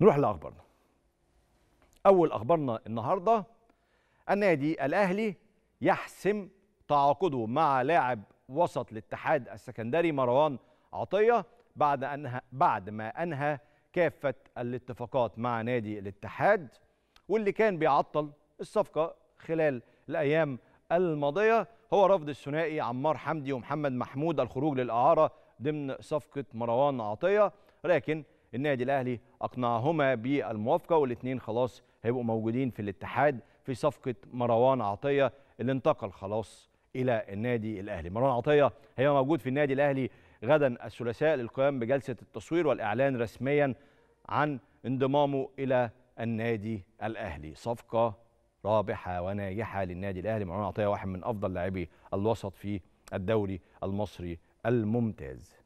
نروح لاخبارنا اول اخبارنا النهارده النادي الاهلي يحسم تعاقده مع لاعب وسط الاتحاد السكندري مروان عطيه بعد انها بعد ما انهى كافه الاتفاقات مع نادي الاتحاد واللي كان بيعطل الصفقه خلال الايام الماضيه هو رفض الثنائي عمار حمدي ومحمد محمود الخروج للاعاره ضمن صفقه مروان عطيه لكن النادي الاهلي اقنعهما بالموافقه والاثنين خلاص هيبقوا موجودين في الاتحاد في صفقه مروان عطيه اللي انتقل خلاص الى النادي الاهلي مروان عطيه هيبقى موجود في النادي الاهلي غدا الثلاثاء للقيام بجلسه التصوير والاعلان رسميا عن انضمامه الى النادي الاهلي صفقه رابحه وناجحه للنادي الاهلي مروان عطيه واحد من افضل لاعبي الوسط في الدوري المصري الممتاز